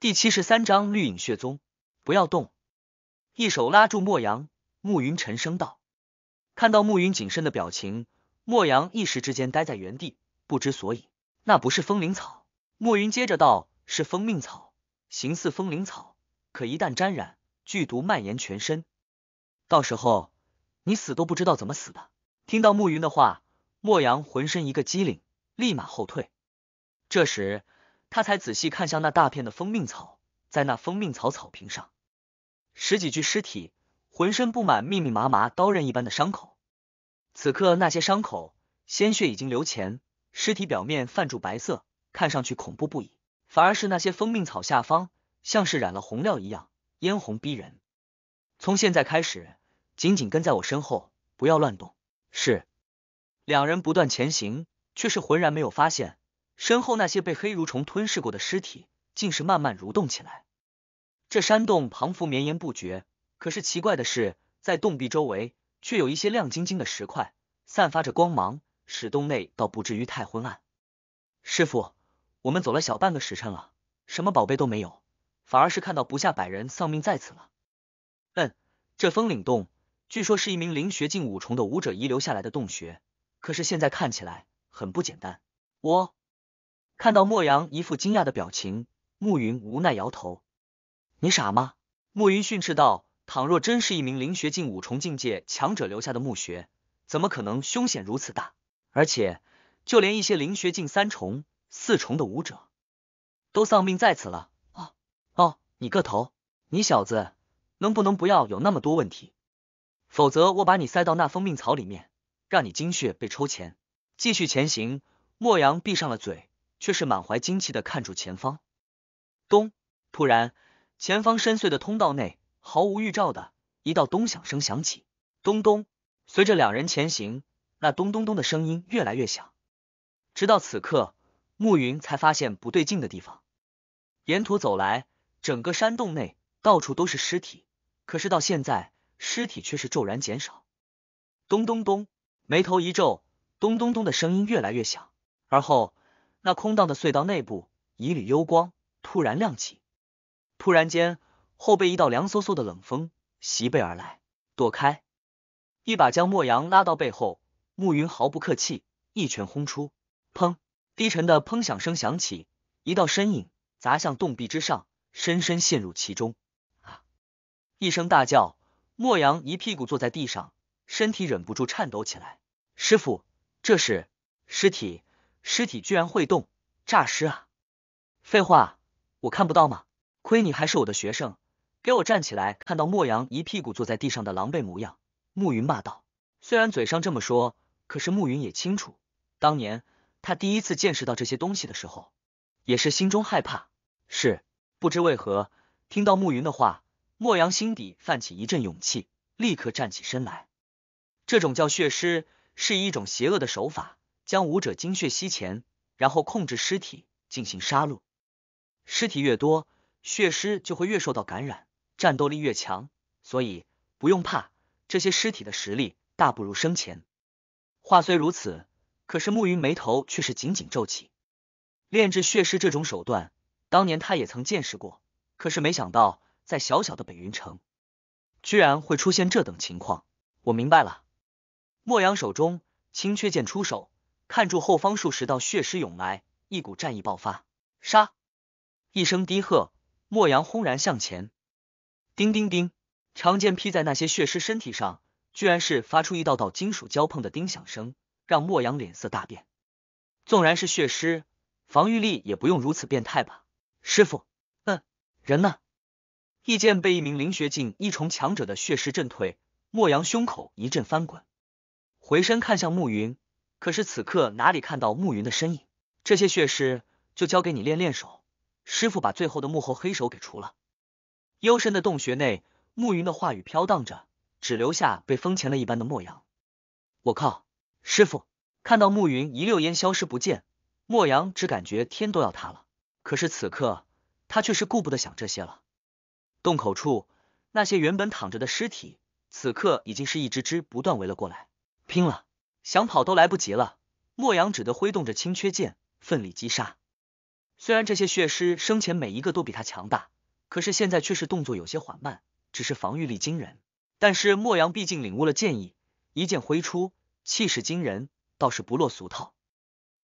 第七十三章绿影血宗。不要动！一手拉住莫阳，暮云沉声道。看到暮云谨慎的表情，莫阳一时之间呆在原地，不知所以。那不是风铃草，暮云接着道，是风命草，形似风铃草，可一旦沾染，剧毒蔓延全身，到时候你死都不知道怎么死的。听到暮云的话，莫阳浑身一个机灵，立马后退。这时。他才仔细看向那大片的蜂蜜草，在那蜂蜜草草坪上，十几具尸体，浑身布满密密麻麻刀刃一般的伤口。此刻那些伤口鲜血已经流前，尸体表面泛著白色，看上去恐怖不已。反而是那些蜂蜜草下方，像是染了红料一样，嫣红逼人。从现在开始，紧紧跟在我身后，不要乱动。是。两人不断前行，却是浑然没有发现。身后那些被黑蠕虫吞噬过的尸体，竟是慢慢蠕动起来。这山洞庞幅绵延不绝，可是奇怪的是，在洞壁周围却有一些亮晶晶的石块，散发着光芒，使洞内倒不至于太昏暗。师傅，我们走了小半个时辰了，什么宝贝都没有，反而是看到不下百人丧命在此了。嗯，这风岭洞据说是一名灵学境五重的武者遗留下来的洞穴，可是现在看起来很不简单。我。看到莫阳一副惊讶的表情，暮云无奈摇头：“你傻吗？”暮云训斥道：“倘若真是一名灵学境五重境界强者留下的墓穴，怎么可能凶险如此大？而且就连一些灵学境三重、四重的武者都丧命在此了。”“哦哦，你个头！你小子能不能不要有那么多问题？否则我把你塞到那封命草里面，让你精血被抽乾，继续前行。”莫阳闭上了嘴。却是满怀惊奇的看住前方。咚！突然，前方深邃的通道内毫无预兆的一道咚响声响起。咚咚！随着两人前行，那咚咚咚的声音越来越响。直到此刻，暮云才发现不对劲的地方。沿途走来，整个山洞内到处都是尸体，可是到现在，尸体却是骤然减少。咚咚咚！眉头一皱，咚咚咚的声音越来越响，而后。那空荡的隧道内部，一缕幽光突然亮起。突然间，后背一道凉飕飕的冷风袭背而来，躲开，一把将莫阳拉到背后。暮云毫不客气，一拳轰出，砰，低沉的砰响声响起，一道身影砸向洞壁之上，深深陷入其中。啊！一声大叫，莫阳一屁股坐在地上，身体忍不住颤抖起来。师傅，这是尸体。尸体居然会动，诈尸啊！废话，我看不到吗？亏你还是我的学生，给我站起来！看到莫阳一屁股坐在地上的狼狈模样，暮云骂道。虽然嘴上这么说，可是暮云也清楚，当年他第一次见识到这些东西的时候，也是心中害怕。是，不知为何，听到暮云的话，莫阳心底泛起一阵勇气，立刻站起身来。这种叫血尸，是以一种邪恶的手法。将武者精血吸前，然后控制尸体进行杀戮。尸体越多，血尸就会越受到感染，战斗力越强。所以不用怕，这些尸体的实力大不如生前。话虽如此，可是暮云眉头却是紧紧皱起。炼制血尸这种手段，当年他也曾见识过，可是没想到在小小的北云城，居然会出现这等情况。我明白了。莫阳手中青雀剑出手。看住后方数十道血尸涌来，一股战意爆发，杀！一声低喝，莫阳轰然向前。叮叮叮，长剑劈在那些血尸身体上，居然是发出一道道金属交碰的叮响声，让莫阳脸色大变。纵然是血尸，防御力也不用如此变态吧？师傅，嗯，人呢？一剑被一名灵学境一重强者的血尸震退，莫阳胸口一阵翻滚，回身看向暮云。可是此刻哪里看到暮云的身影？这些血尸就交给你练练手。师傅把最后的幕后黑手给除了。幽深的洞穴内，暮云的话语飘荡着，只留下被封前了一般的莫阳。我靠！师傅看到暮云一溜烟消失不见，莫阳只感觉天都要塌了。可是此刻他却是顾不得想这些了。洞口处，那些原本躺着的尸体，此刻已经是一只只不断围了过来，拼了！想跑都来不及了，莫阳只得挥动着青缺剑，奋力击杀。虽然这些血尸生前每一个都比他强大，可是现在却是动作有些缓慢，只是防御力惊人。但是莫阳毕竟领悟了剑意，一剑挥出，气势惊人，倒是不落俗套。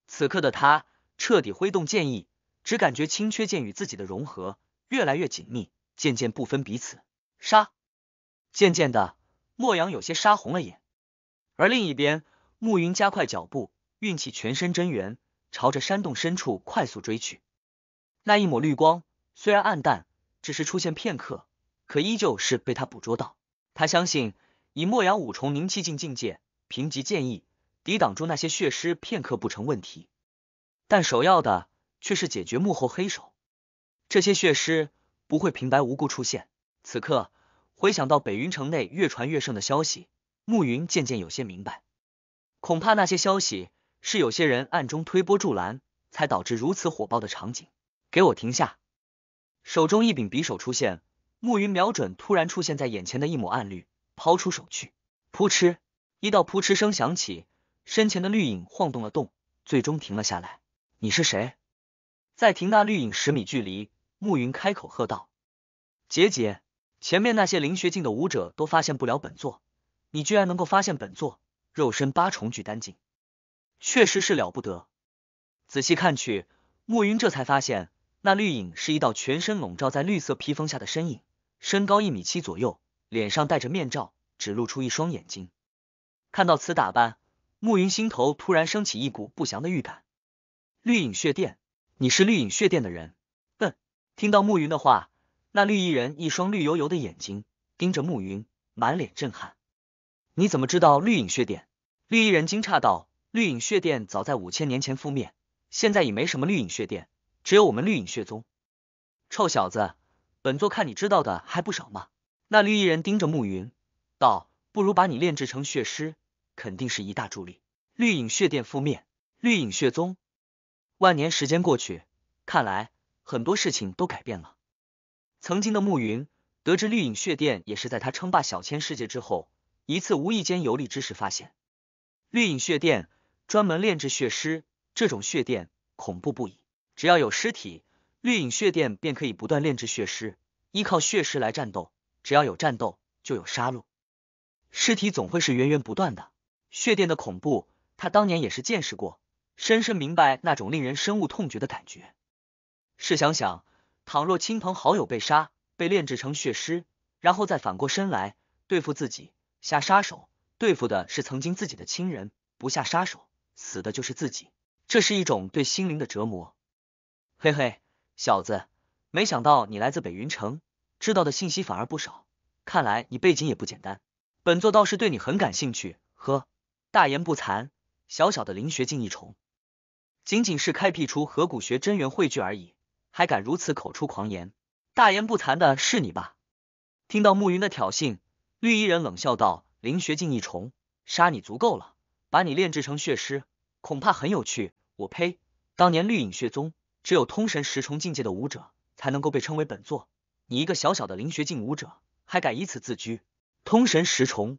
此刻的他彻底挥动剑意，只感觉青缺剑与自己的融合越来越紧密，渐渐不分彼此。杀！渐渐的，莫阳有些杀红了眼，而另一边。暮云加快脚步，运起全身真元，朝着山洞深处快速追去。那一抹绿光虽然暗淡，只是出现片刻，可依旧是被他捕捉到。他相信，以莫阳五重凝气境境界，凭藉剑意，抵挡住那些血尸片刻不成问题。但首要的却是解决幕后黑手。这些血尸不会平白无故出现。此刻回想到北云城内越传越盛的消息，暮云渐渐有些明白。恐怕那些消息是有些人暗中推波助澜，才导致如此火爆的场景。给我停下！手中一柄匕首出现，暮云瞄准突然出现在眼前的一抹暗绿，抛出手去。扑哧，一道扑哧声响起，身前的绿影晃动了动，最终停了下来。你是谁？在停那绿影十米距离，暮云开口喝道：“姐姐，前面那些灵学境的武者都发现不了本座，你居然能够发现本座。”肉身八重聚丹境，确实是了不得。仔细看去，暮云这才发现，那绿影是一道全身笼罩在绿色披风下的身影，身高一米七左右，脸上戴着面罩，只露出一双眼睛。看到此打扮，暮云心头突然升起一股不祥的预感。绿影血殿，你是绿影血殿的人？嗯，听到暮云的话，那绿衣人一双绿油油的眼睛盯着暮云，满脸震撼。你怎么知道绿影血殿？绿衣人惊诧道：“绿影血殿早在五千年前覆灭，现在已没什么绿影血殿，只有我们绿影血宗。”臭小子，本座看你知道的还不少嘛？那绿衣人盯着暮云道：“不如把你炼制成血尸，肯定是一大助力。”绿影血殿覆灭，绿影血宗，万年时间过去，看来很多事情都改变了。曾经的暮云得知绿影血殿也是在他称霸小千世界之后。一次无意间游历之时，发现绿影血殿专门炼制血尸，这种血殿恐怖不已。只要有尸体，绿影血殿便可以不断炼制血尸，依靠血尸来战斗。只要有战斗，就有杀戮，尸体总会是源源不断的。血殿的恐怖，他当年也是见识过，深深明白那种令人深恶痛绝的感觉。试想想，倘若亲朋好友被杀，被炼制成血尸，然后再反过身来对付自己。下杀手对付的是曾经自己的亲人，不下杀手，死的就是自己，这是一种对心灵的折磨。嘿嘿，小子，没想到你来自北云城，知道的信息反而不少，看来你背景也不简单。本座倒是对你很感兴趣，呵，大言不惭，小小的灵学境一重，仅仅是开辟出河谷学真元汇聚而已，还敢如此口出狂言，大言不惭的是你吧？听到暮云的挑衅。绿衣人冷笑道：“灵学境一重，杀你足够了。把你炼制成血尸，恐怕很有趣。我呸！当年绿影血宗，只有通神十重境界的武者才能够被称为本座。你一个小小的灵学境武者，还敢以此自居？通神十重！”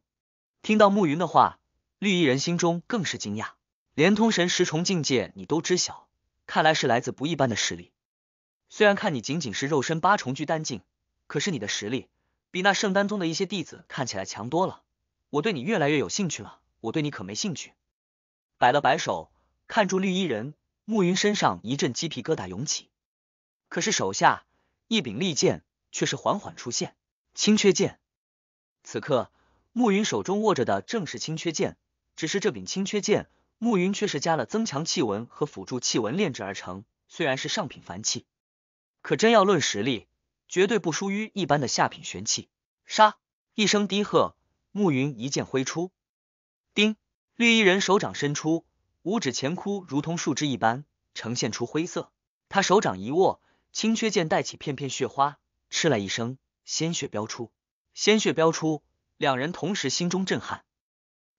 听到暮云的话，绿衣人心中更是惊讶，连通神十重境界你都知晓，看来是来自不一般的实力。虽然看你仅仅是肉身八重居丹境，可是你的实力……比那圣丹宗的一些弟子看起来强多了，我对你越来越有兴趣了。我对你可没兴趣。摆了摆手，看住绿衣人，暮云身上一阵鸡皮疙瘩涌起，可是手下一柄利剑却是缓缓出现，青缺剑。此刻，暮云手中握着的正是青缺剑，只是这柄青缺剑，暮云却是加了增强气纹和辅助气纹炼制而成，虽然是上品凡器，可真要论实力。绝对不输于一般的下品玄器。杀！一声低喝，暮云一剑挥出。丁，绿衣人手掌伸出，五指前窟如同树枝一般，呈现出灰色。他手掌一握，青缺剑带起片片血花。嗤了一声，鲜血飙出。鲜血飙出，两人同时心中震撼。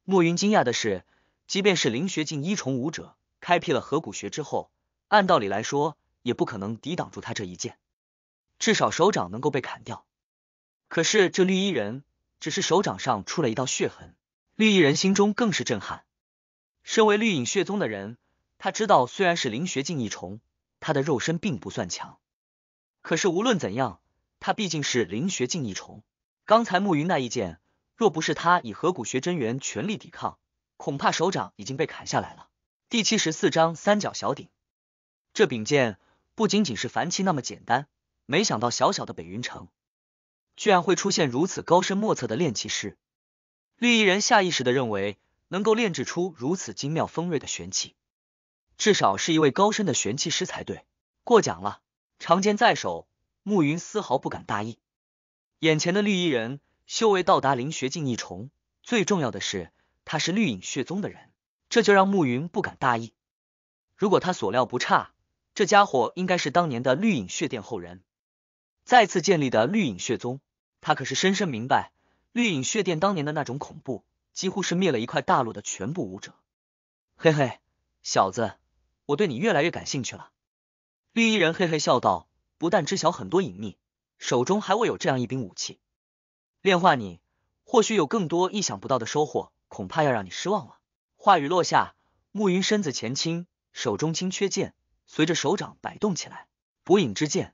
暮云惊讶的是，即便是灵学境一重武者，开辟了河谷穴之后，按道理来说，也不可能抵挡住他这一剑。至少手掌能够被砍掉，可是这绿衣人只是手掌上出了一道血痕。绿衣人心中更是震撼。身为绿影血宗的人，他知道虽然是灵学境一重，他的肉身并不算强。可是无论怎样，他毕竟是灵学境一重。刚才慕云那一剑，若不是他以河谷学真元全力抵抗，恐怕手掌已经被砍下来了。第七十四章三角小鼎。这柄剑不仅仅是凡器那么简单。没想到小小的北云城，居然会出现如此高深莫测的炼器师。绿衣人下意识的认为，能够炼制出如此精妙锋锐的玄器，至少是一位高深的玄器师才对。过奖了，长剑在手，暮云丝毫不敢大意。眼前的绿衣人修为到达灵学境一重，最重要的是他是绿影血宗的人，这就让暮云不敢大意。如果他所料不差，这家伙应该是当年的绿影血殿后人。再次建立的绿影血宗，他可是深深明白绿影血殿当年的那种恐怖，几乎是灭了一块大陆的全部武者。嘿嘿，小子，我对你越来越感兴趣了。绿衣人嘿嘿笑道，不但知晓很多隐秘，手中还握有这样一柄武器，炼化你，或许有更多意想不到的收获，恐怕要让你失望了。话语落下，暮云身子前倾，手中青缺剑随着手掌摆动起来，捕影之剑。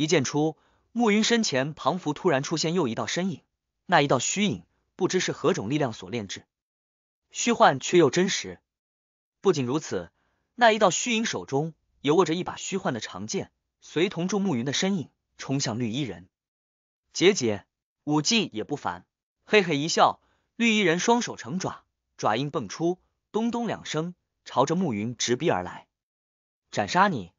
一剑出，暮云身前庞佛突然出现又一道身影，那一道虚影不知是何种力量所炼制，虚幻却又真实。不仅如此，那一道虚影手中也握着一把虚幻的长剑，随同住暮云的身影冲向绿衣人。姐姐武技也不凡，嘿嘿一笑。绿衣人双手成爪，爪印蹦出，咚咚两声，朝着暮云直逼而来，斩杀你！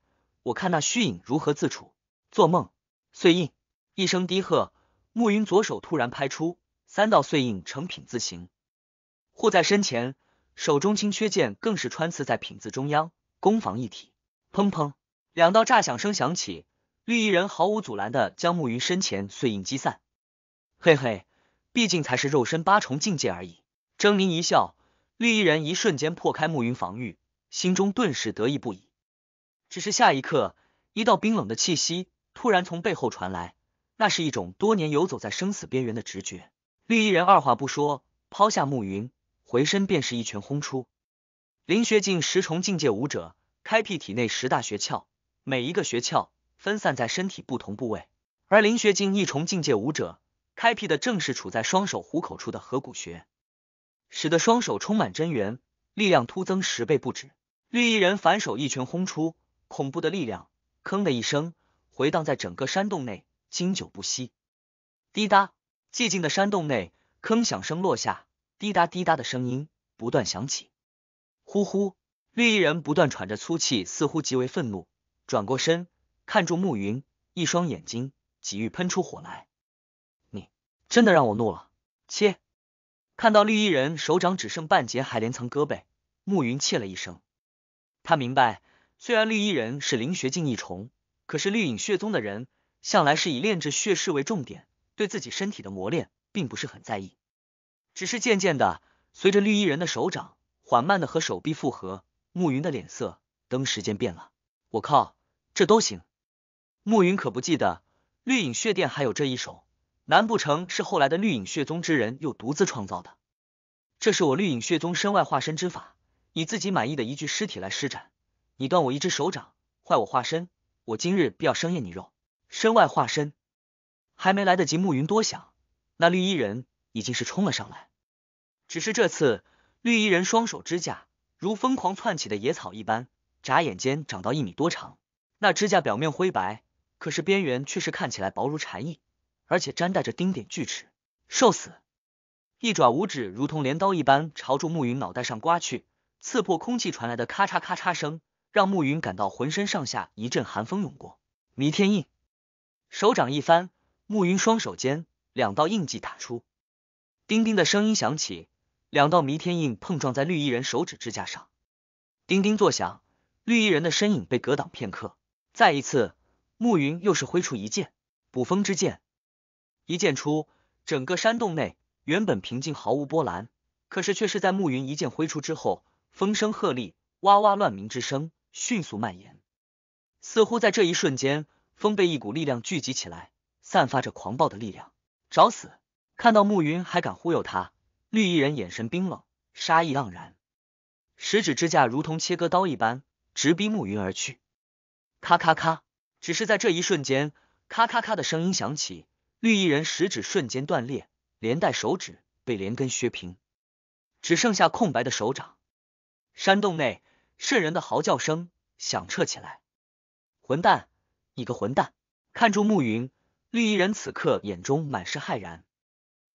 我看那虚影如何自处。做梦！碎印一声低喝，暮云左手突然拍出三道碎印，成品字形护在身前，手中青缺剑更是穿刺在品字中央，攻防一体。砰砰，两道炸响声响起，绿衣人毫无阻拦的将暮云身前碎印击散。嘿嘿，毕竟才是肉身八重境界而已。狰狞一笑，绿衣人一瞬间破开暮云防御，心中顿时得意不已。只是下一刻，一道冰冷的气息。突然从背后传来，那是一种多年游走在生死边缘的直觉。绿衣人二话不说，抛下暮云，回身便是一拳轰出。林学境十重境界武者开辟体内十大穴窍，每一个穴窍分散在身体不同部位，而林学境一重境界武者开辟的正是处在双手虎口处的合谷穴，使得双手充满真元，力量突增十倍不止。绿衣人反手一拳轰出，恐怖的力量，吭的一声。回荡在整个山洞内，经久不息。滴答，寂静的山洞内，坑响声落下，滴答滴答的声音不断响起。呼呼，绿衣人不断喘着粗气，似乎极为愤怒。转过身，看住暮云，一双眼睛几欲喷出火来。你真的让我怒了！切！看到绿衣人手掌只剩半截，还连层胳膊，暮云切了一声。他明白，虽然绿衣人是灵学境一重。可是绿影血宗的人向来是以炼制血势为重点，对自己身体的磨练并不是很在意。只是渐渐的，随着绿衣人的手掌缓慢的和手臂复合，暮云的脸色登时间变了。我靠，这都行！暮云可不记得绿影血殿还有这一手，难不成是后来的绿影血宗之人又独自创造的？这是我绿影血宗身外化身之法，以自己满意的一具尸体来施展。你断我一只手掌，坏我化身。我今日必要生厌你肉身外化身，还没来得及暮云多想，那绿衣人已经是冲了上来。只是这次绿衣人双手指甲如疯狂窜起的野草一般，眨眼间长到一米多长。那指甲表面灰白，可是边缘却是看起来薄如蝉翼，而且沾带着丁点锯齿。受死！一爪五指如同镰刀一般朝住暮云脑袋上刮去，刺破空气传来的咔嚓咔嚓声。让暮云感到浑身上下一阵寒风涌过。弥天印，手掌一翻，暮云双手间两道印记打出，叮叮的声音响起，两道弥天印碰撞在绿衣人手指指甲上，叮叮作响，绿衣人的身影被隔挡片刻。再一次，暮云又是挥出一剑，捕风之剑。一剑出，整个山洞内原本平静毫无波澜，可是却是在暮云一剑挥出之后，风声鹤唳，哇哇乱鸣之声。迅速蔓延，似乎在这一瞬间，风被一股力量聚集起来，散发着狂暴的力量。找死！看到暮云还敢忽悠他，绿衣人眼神冰冷，杀意盎然，食指指甲如同切割刀一般，直逼暮云而去。咔咔咔！只是在这一瞬间，咔咔咔的声音响起，绿衣人食指瞬间断裂，连带手指被连根削平，只剩下空白的手掌。山洞内。瘆人的嚎叫声响彻起来！混蛋，你个混蛋！看住暮云，绿衣人此刻眼中满是骇然。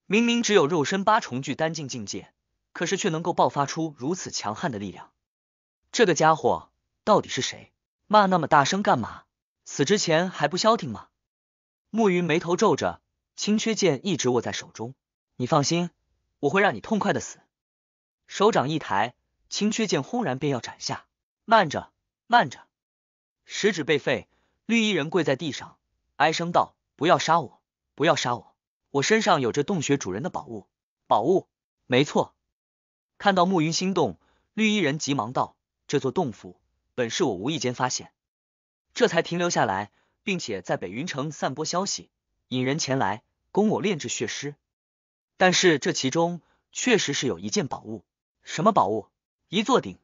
明明只有肉身八重聚丹境境界，可是却能够爆发出如此强悍的力量。这个家伙到底是谁？骂那么大声干嘛？死之前还不消停吗？暮云眉头皱着，青缺剑一直握在手中。你放心，我会让你痛快的死。手掌一抬。青缺剑轰然便要斩下，慢着，慢着！食指被废，绿衣人跪在地上，哀声道：“不要杀我，不要杀我！我身上有着洞穴主人的宝物，宝物，没错。”看到暮云心动，绿衣人急忙道：“这座洞府本是我无意间发现，这才停留下来，并且在北云城散播消息，引人前来，供我炼制血尸。但是这其中确实是有一件宝物，什么宝物？”一座顶，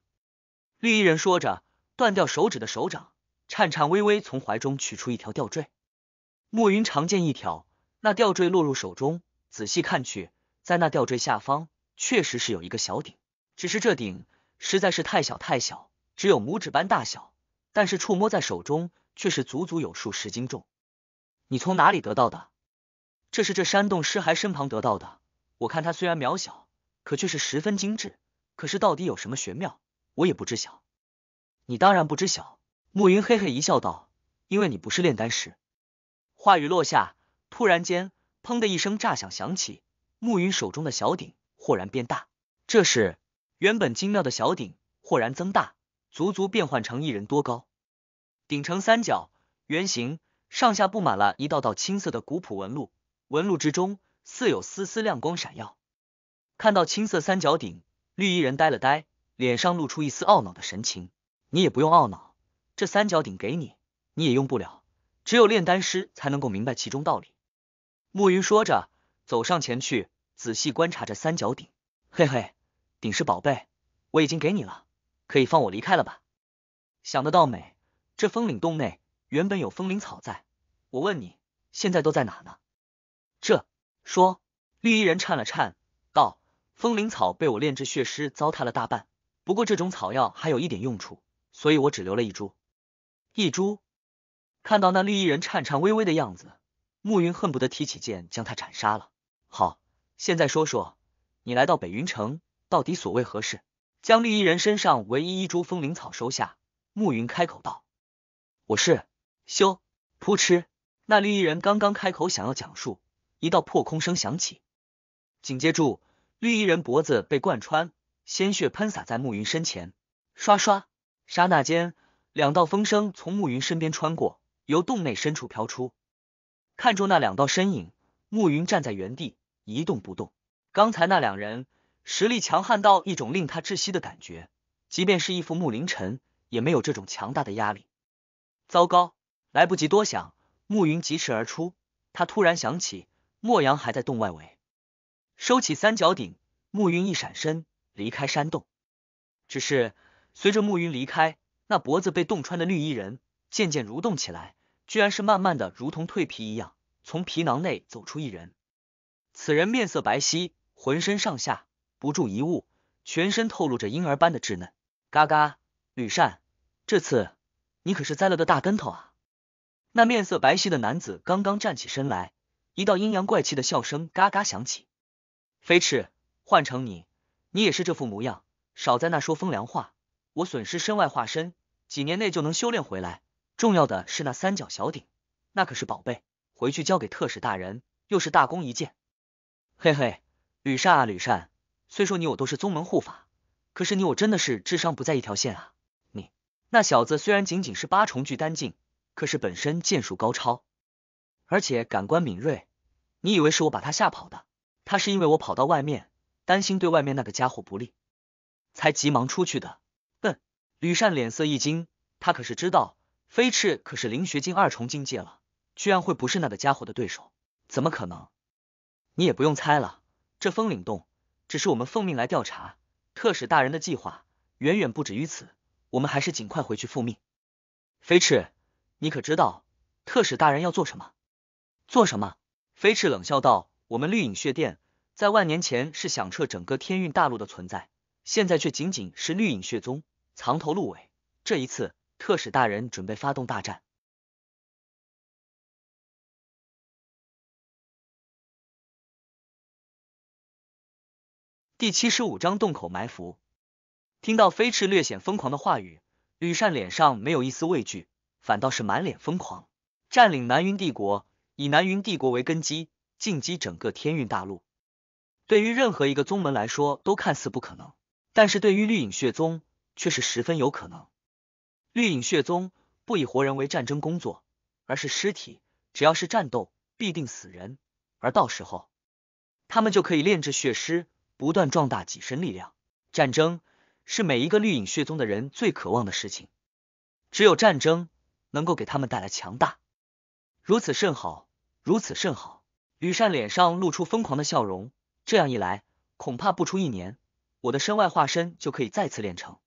绿衣人说着，断掉手指的手掌颤颤巍巍从怀中取出一条吊坠，墨云长剑一挑，那吊坠落入手中，仔细看去，在那吊坠下方确实是有一个小鼎，只是这鼎实在是太小太小，只有拇指般大小，但是触摸在手中却是足足有数十斤重。你从哪里得到的？这是这山洞尸骸身旁得到的。我看它虽然渺小，可却是十分精致。可是到底有什么玄妙，我也不知晓。你当然不知晓。暮云嘿嘿一笑，道：“因为你不是炼丹师。”话语落下，突然间，砰的一声炸响响起。暮云手中的小鼎豁然变大，这时，原本精妙的小鼎豁然增大，足足变换成一人多高。鼎呈三角圆形，上下布满了一道道青色的古朴纹路，纹路之中似有丝丝亮光闪耀。看到青色三角顶。绿衣人呆了呆，脸上露出一丝懊恼的神情。你也不用懊恼，这三角顶给你，你也用不了。只有炼丹师才能够明白其中道理。暮云说着，走上前去，仔细观察着三角顶。嘿嘿，鼎是宝贝，我已经给你了，可以放我离开了吧？想得到美，这风铃洞内原本有风铃草在，我问你，现在都在哪呢？这说，绿衣人颤了颤。风铃草被我炼制血尸糟蹋了大半，不过这种草药还有一点用处，所以我只留了一株。一株，看到那绿衣人颤颤巍巍的样子，暮云恨不得提起剑将他斩杀了。好，现在说说你来到北云城到底所为何事？将绿衣人身上唯一一株风铃草收下，暮云开口道：“我是。”修，扑哧，那绿衣人刚刚开口想要讲述，一道破空声响起，紧接着。绿衣人脖子被贯穿，鲜血喷洒在暮云身前。唰唰，刹那间，两道风声从暮云身边穿过，由洞内深处飘出。看住那两道身影，暮云站在原地一动不动。刚才那两人实力强悍到一种令他窒息的感觉，即便是一副穆林晨也没有这种强大的压力。糟糕，来不及多想，暮云疾驰而出。他突然想起莫阳还在洞外围。收起三角顶，暮云一闪身离开山洞。只是随着暮云离开，那脖子被洞穿的绿衣人渐渐蠕动起来，居然是慢慢的如同蜕皮一样，从皮囊内走出一人。此人面色白皙，浑身上下不住一物，全身透露着婴儿般的稚嫩。嘎嘎，吕善，这次你可是栽了个大跟头啊！那面色白皙的男子刚刚站起身来，一道阴阳怪气的笑声嘎嘎响起。飞翅，换成你，你也是这副模样，少在那说风凉话。我损失身外化身，几年内就能修炼回来。重要的是那三角小鼎，那可是宝贝，回去交给特使大人，又是大功一件。嘿嘿，吕善啊吕善，虽说你我都是宗门护法，可是你我真的是智商不在一条线啊。你那小子虽然仅仅是八重聚丹境，可是本身剑术高超，而且感官敏锐。你以为是我把他吓跑的？他是因为我跑到外面，担心对外面那个家伙不利，才急忙出去的。笨！吕善脸色一惊，他可是知道飞翅可是灵学境二重境界了，居然会不是那个家伙的对手，怎么可能？你也不用猜了，这风岭洞只是我们奉命来调查，特使大人的计划远远不止于此，我们还是尽快回去复命。飞翅，你可知道特使大人要做什么？做什么？飞翅冷笑道：“我们绿影血殿。”在万年前是响彻整个天运大陆的存在，现在却仅仅是绿影血宗藏头露尾。这一次，特使大人准备发动大战。第七十五章洞口埋伏。听到飞驰略显疯狂的话语，吕善脸上没有一丝畏惧，反倒是满脸疯狂。占领南云帝国，以南云帝国为根基，进击整个天运大陆。对于任何一个宗门来说，都看似不可能，但是对于绿影血宗却是十分有可能。绿影血宗不以活人为战争工作，而是尸体，只要是战斗必定死人，而到时候他们就可以炼制血尸，不断壮大己身力量。战争是每一个绿影血宗的人最渴望的事情，只有战争能够给他们带来强大。如此甚好，如此甚好，吕善脸上露出疯狂的笑容。这样一来，恐怕不出一年，我的身外化身就可以再次练成。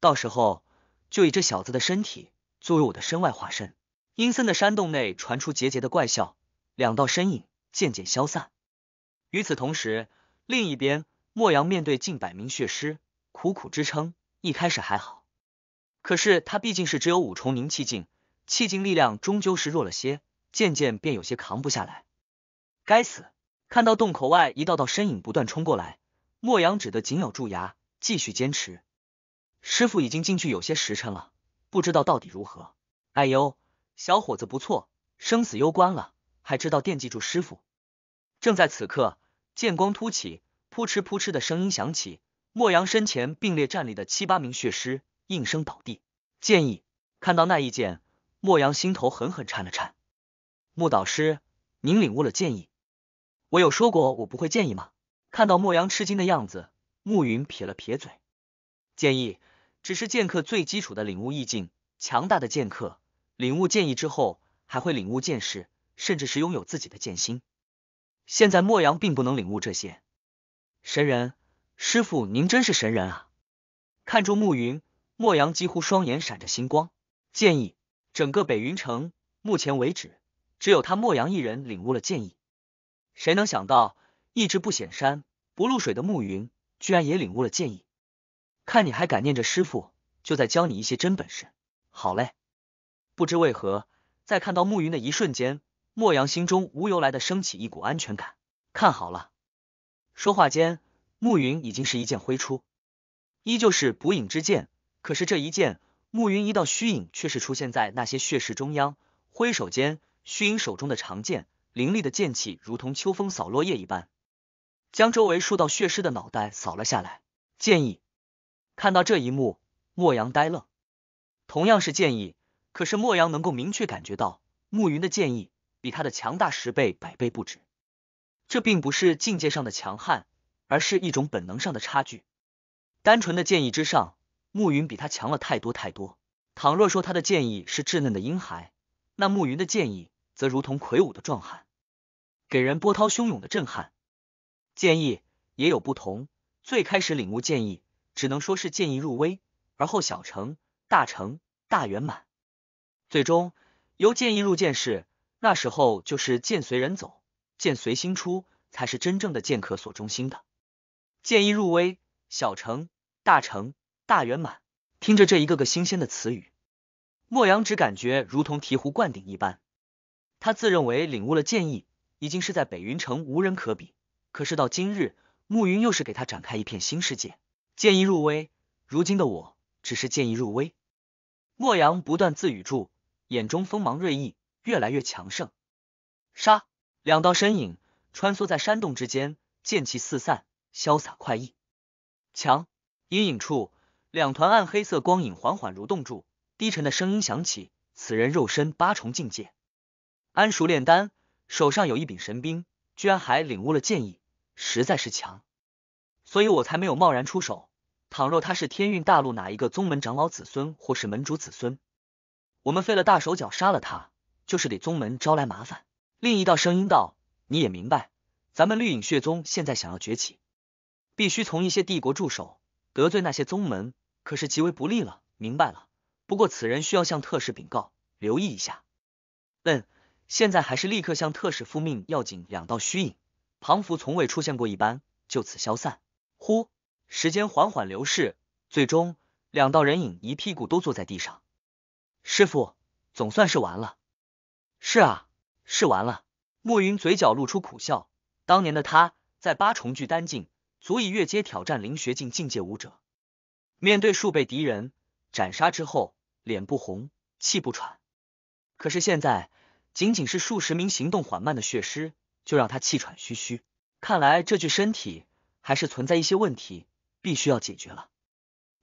到时候，就以这小子的身体作为我的身外化身。阴森的山洞内传出桀桀的怪笑，两道身影渐渐消散。与此同时，另一边，莫阳面对近百名血尸，苦苦支撑。一开始还好，可是他毕竟是只有五重凝气境，气境力量终究是弱了些，渐渐便有些扛不下来。该死！看到洞口外一道道身影不断冲过来，莫阳只得紧咬住牙，继续坚持。师傅已经进去有些时辰了，不知道到底如何。哎呦，小伙子不错，生死攸关了，还知道惦记住师傅。正在此刻，剑光突起，扑哧扑哧的声音响起，莫阳身前并列站立的七八名血尸应声倒地。剑意看到那一剑，莫阳心头狠狠颤了颤。木导师，您领悟了剑意。我有说过我不会建议吗？看到莫阳吃惊的样子，慕云撇了撇嘴，建议只是剑客最基础的领悟意境。强大的剑客领悟剑意之后，还会领悟剑士，甚至是拥有自己的剑心。现在莫阳并不能领悟这些。神人，师傅您真是神人啊！看住慕云，莫阳几乎双眼闪着星光。建议，整个北云城目前为止，只有他莫阳一人领悟了建议。谁能想到，一直不显山不露水的暮云，居然也领悟了剑意。看你还感念着师傅，就在教你一些真本事。好嘞！不知为何，在看到暮云的一瞬间，莫阳心中无由来的升起一股安全感。看好了！说话间，暮云已经是一剑挥出，依旧是捕影之剑。可是这一剑，暮云一道虚影却是出现在那些血石中央，挥手间，虚影手中的长剑。凌厉的剑气如同秋风扫落叶一般，将周围数道血尸的脑袋扫了下来。剑意看到这一幕，莫阳呆愣。同样是剑意，可是莫阳能够明确感觉到，暮云的剑意比他的强大十倍、百倍不止。这并不是境界上的强悍，而是一种本能上的差距。单纯的剑意之上，暮云比他强了太多太多。倘若说他的剑意是稚嫩的婴孩，那暮云的剑意。则如同魁梧的壮汉，给人波涛汹涌的震撼。剑意也有不同，最开始领悟剑意，只能说是剑意入微，而后小成、大成、大圆满，最终由剑意入剑士，那时候就是剑随人走，剑随心出，才是真正的剑客所中心的剑意入微、小成、大成、大圆满。听着这一个个新鲜的词语，莫阳只感觉如同醍醐灌顶一般。他自认为领悟了剑意，已经是在北云城无人可比。可是到今日，暮云又是给他展开一片新世界。剑意入微，如今的我只是剑意入微。莫阳不断自语住，眼中锋芒锐意，越来越强盛。杀！两道身影穿梭在山洞之间，剑气四散，潇洒快意。强！阴影处，两团暗黑色光影缓缓蠕动住，低沉的声音响起：“此人肉身八重境界。”安熟炼丹，手上有一柄神兵，居然还领悟了剑意，实在是强。所以我才没有贸然出手。倘若他是天运大陆哪一个宗门长老子孙或是门主子孙，我们费了大手脚杀了他，就是给宗门招来麻烦。另一道声音道：“你也明白，咱们绿影血宗现在想要崛起，必须从一些帝国驻守得罪那些宗门，可是极为不利了。”明白了。不过此人需要向特使禀告，留意一下。嗯。现在还是立刻向特使复命，要紧。两道虚影，庞福从未出现过一般，就此消散。呼，时间缓缓流逝，最终两道人影一屁股都坐在地上。师傅，总算是完了。是啊，是完了。墨云嘴角露出苦笑，当年的他在八重聚丹境，足以越阶挑战灵学境境界武者，面对数倍敌人斩杀之后，脸不红，气不喘。可是现在。仅仅是数十名行动缓慢的血尸，就让他气喘吁吁。看来这具身体还是存在一些问题，必须要解决了。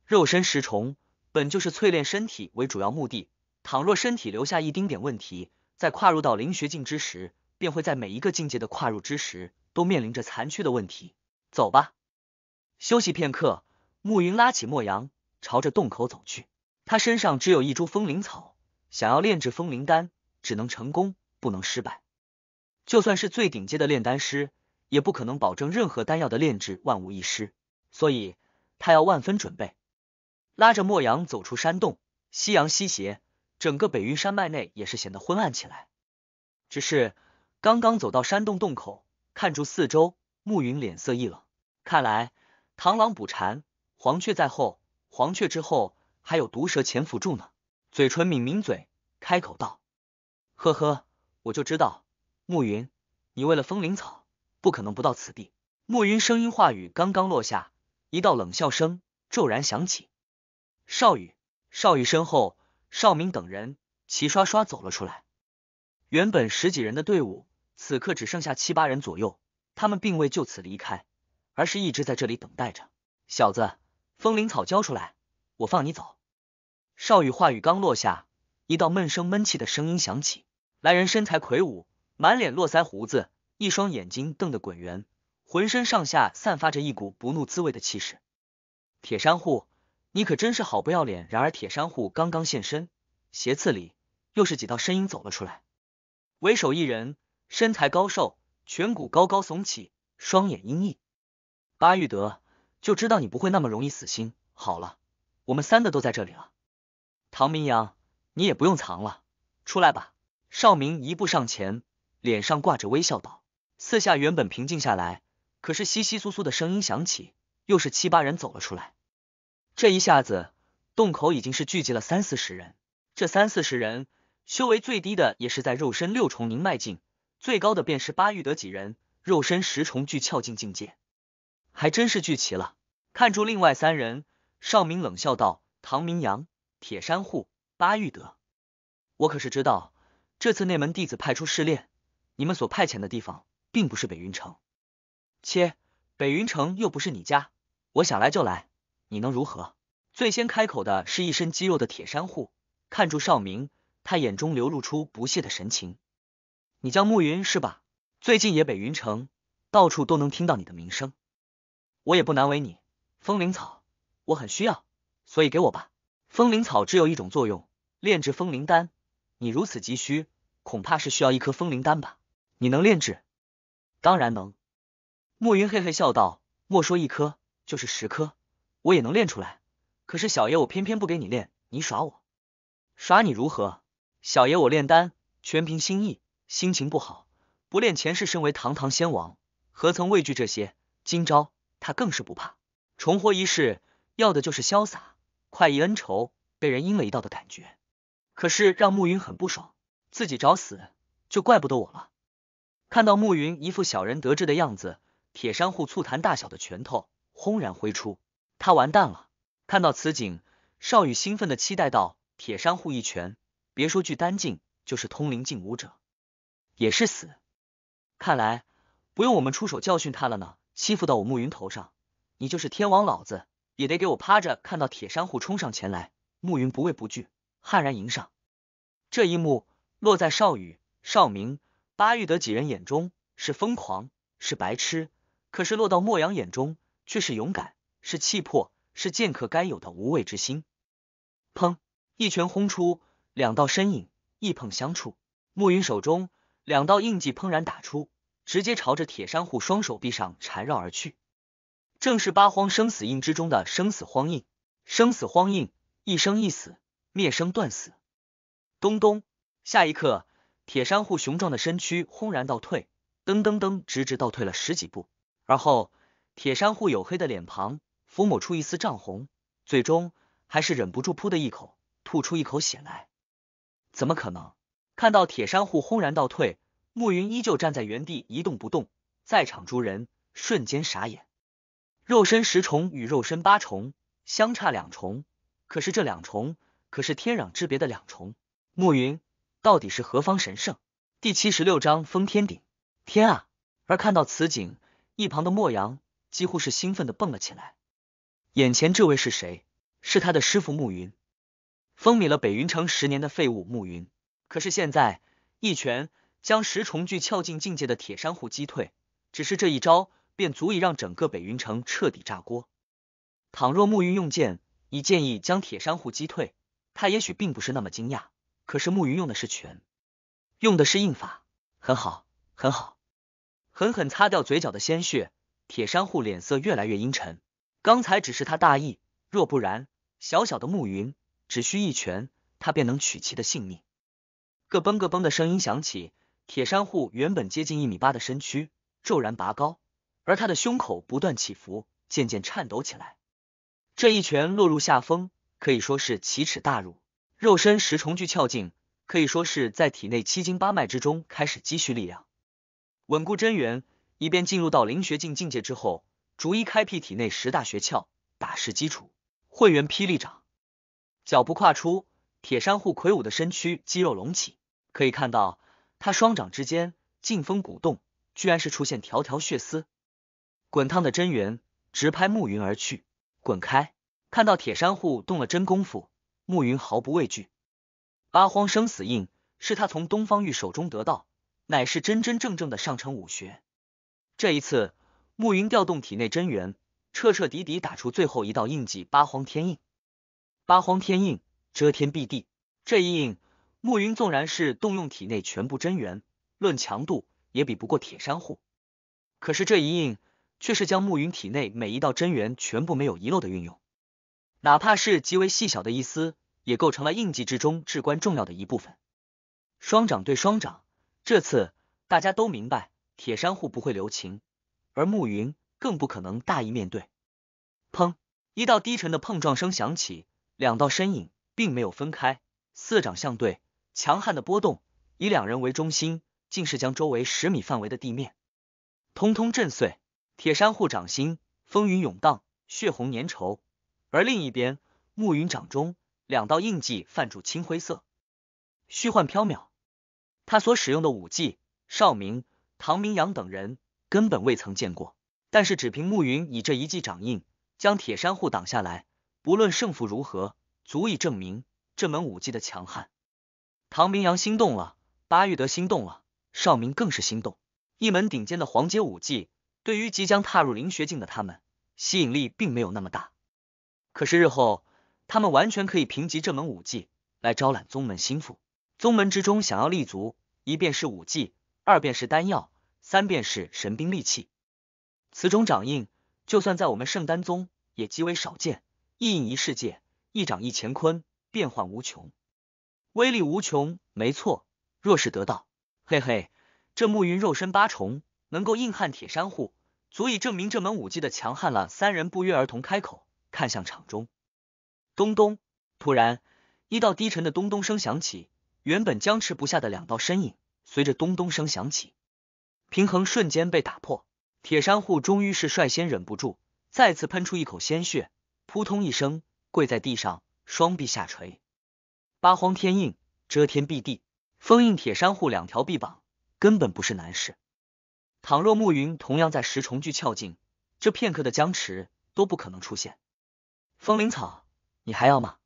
肉身食虫本就是淬炼身体为主要目的，倘若身体留下一丁点问题，在跨入到灵学境之时，便会在每一个境界的跨入之时，都面临着残缺的问题。走吧，休息片刻。暮云拉起莫阳，朝着洞口走去。他身上只有一株风铃草，想要炼制风铃丹。只能成功，不能失败。就算是最顶尖的炼丹师，也不可能保证任何丹药的炼制万无一失。所以他要万分准备。拉着莫阳走出山洞，夕阳西斜，整个北云山脉内也是显得昏暗起来。只是刚刚走到山洞洞口，看住四周，暮云脸色一冷，看来螳螂捕蝉，黄雀在后，黄雀之后还有毒蛇潜伏住呢。嘴唇抿抿嘴，开口道。呵呵，我就知道，暮云，你为了风铃草，不可能不到此地。暮云声音话语刚刚落下，一道冷笑声骤然响起。少羽，少羽身后，少明等人齐刷刷走了出来。原本十几人的队伍，此刻只剩下七八人左右。他们并未就此离开，而是一直在这里等待着。小子，风铃草交出来，我放你走。少羽话语刚落下，一道闷声闷气的声音响起。来人身材魁梧，满脸络腮胡子，一双眼睛瞪得滚圆，浑身上下散发着一股不怒自威的气势。铁山户，你可真是好不要脸！然而铁山户刚刚现身，斜刺里又是几道身影走了出来，为首一人身材高瘦，颧骨高高耸起，双眼阴翳。巴玉德，就知道你不会那么容易死心。好了，我们三个都在这里了。唐明阳，你也不用藏了，出来吧。邵明一步上前，脸上挂着微笑道：“四下原本平静下来，可是稀稀疏疏的声音响起，又是七八人走了出来。这一下子，洞口已经是聚集了三四十人。这三四十人，修为最低的也是在肉身六重凝脉境，最高的便是八玉德几人，肉身十重聚窍境境界，还真是聚齐了。看住另外三人，邵明冷笑道：‘唐明阳、铁山户、八玉德，我可是知道。’”这次内门弟子派出试炼，你们所派遣的地方并不是北云城。切，北云城又不是你家，我想来就来，你能如何？最先开口的是一身肌肉的铁山户，看住少明，他眼中流露出不屑的神情。你叫慕云是吧？最近也北云城，到处都能听到你的名声。我也不难为你，风铃草，我很需要，所以给我吧。风铃草只有一种作用，炼制风铃丹。你如此急需，恐怕是需要一颗风铃丹吧？你能炼制？当然能。暮云嘿嘿笑道：“莫说一颗，就是十颗，我也能炼出来。可是小爷我偏偏不给你炼，你耍我？耍你如何？小爷我炼丹全凭心意，心情不好不练前世身为堂堂仙王，何曾畏惧这些？今朝他更是不怕，重活一世，要的就是潇洒快意恩仇，被人阴了一道的感觉。”可是让暮云很不爽，自己找死就怪不得我了。看到暮云一副小人得志的样子，铁山户醋坛大小的拳头轰然挥出，他完蛋了。看到此景，少羽兴奋的期待道：“铁山户一拳，别说巨丹境，就是通灵境武者也是死。看来不用我们出手教训他了呢。欺负到我暮云头上，你就是天王老子也得给我趴着。”看到铁山户冲上前来，暮云不畏不惧。悍然迎上，这一幕落在少羽、少明、巴玉德几人眼中是疯狂，是白痴；可是落到莫阳眼中却是勇敢，是气魄，是剑客该有的无畏之心。砰！一拳轰出，两道身影一碰相触，暮云手中两道印记砰然打出，直接朝着铁山虎双手臂上缠绕而去，正是八荒生死印之中的生死荒印。生死荒印，一生一死。灭生断死，咚咚！下一刻，铁山户雄壮的身躯轰然倒退，噔噔噔，直直倒退了十几步。而后，铁山户黝黑的脸庞浮抹出一丝涨红，最终还是忍不住噗的一口吐出一口血来。怎么可能？看到铁山户轰然倒退，暮云依旧站在原地一动不动，在场诸人瞬间傻眼。肉身十重与肉身八重相差两重，可是这两重。可是天壤之别的两重，暮云到底是何方神圣？第七十六章封天顶。天啊！而看到此景，一旁的莫阳几乎是兴奋的蹦了起来。眼前这位是谁？是他的师傅暮云，风靡了北云城十年的废物暮云。可是现在一拳将十重巨翘进境界的铁山虎击退，只是这一招便足以让整个北云城彻底炸锅。倘若暮云用剑以剑意将铁山虎击退。他也许并不是那么惊讶，可是慕云用的是拳，用的是硬法，很好，很好。狠狠擦掉嘴角的鲜血，铁山户脸色越来越阴沉。刚才只是他大意，若不然，小小的慕云只需一拳，他便能取其的性命。咯嘣咯嘣的声音响起，铁山户原本接近一米八的身躯骤然拔高，而他的胸口不断起伏，渐渐颤抖起来。这一拳落入下风。可以说是奇耻大辱，肉身十重巨窍境，可以说是在体内七经八脉之中开始积蓄力量，稳固真元，以便进入到灵学境境界之后，逐一开辟体内十大学窍，打实基础。混元霹雳掌，脚步跨出，铁山虎魁梧的身躯肌肉隆起，可以看到他双掌之间劲风鼓动，居然是出现条条血丝，滚烫的真元直拍暮云而去，滚开！看到铁山户动了真功夫，暮云毫不畏惧。八荒生死印是他从东方玉手中得到，乃是真真正正的上乘武学。这一次，暮云调动体内真元，彻彻底底打出最后一道印记——八荒天印。八荒天印遮天蔽地，这一印，暮云纵然是动用体内全部真元，论强度也比不过铁山户。可是这一印却是将暮云体内每一道真元全部没有遗漏的运用。哪怕是极为细小的一丝，也构成了印记之中至关重要的一部分。双掌对双掌，这次大家都明白，铁山户不会留情，而暮云更不可能大意面对。砰！一道低沉的碰撞声响起，两道身影并没有分开，四掌相对，强悍的波动以两人为中心，竟是将周围十米范围的地面通通震碎。铁山户掌心风云涌荡，血红粘稠。而另一边，暮云掌中两道印记泛住青灰色，虚幻缥缈。他所使用的武技，少明、唐明阳等人根本未曾见过。但是，只凭暮云以这一记掌印将铁山护挡下来，不论胜负如何，足以证明这门武技的强悍。唐明阳心动了，巴玉德心动了，少明更是心动。一门顶尖的黄阶武技，对于即将踏入灵学境的他们，吸引力并没有那么大。可是日后，他们完全可以凭借这门武技来招揽宗门心腹。宗门之中想要立足，一便是武技，二便是丹药，三便是神兵利器。此种掌印，就算在我们圣丹宗也极为少见。一印一世界，一掌一乾坤，变幻无穷，威力无穷。没错，若是得到，嘿嘿，这暮云肉身八重能够硬撼铁山护，足以证明这门武技的强悍了。三人不约而同开口。看向场中，咚咚！突然，一道低沉的咚咚声响起。原本僵持不下的两道身影，随着咚咚声响起，平衡瞬间被打破。铁山户终于是率先忍不住，再次喷出一口鲜血，扑通一声跪在地上，双臂下垂。八荒天印，遮天蔽地，封印铁山户两条臂膀根本不是难事。倘若暮云同样在石重聚窍境，这片刻的僵持都不可能出现。风铃草，你还要吗？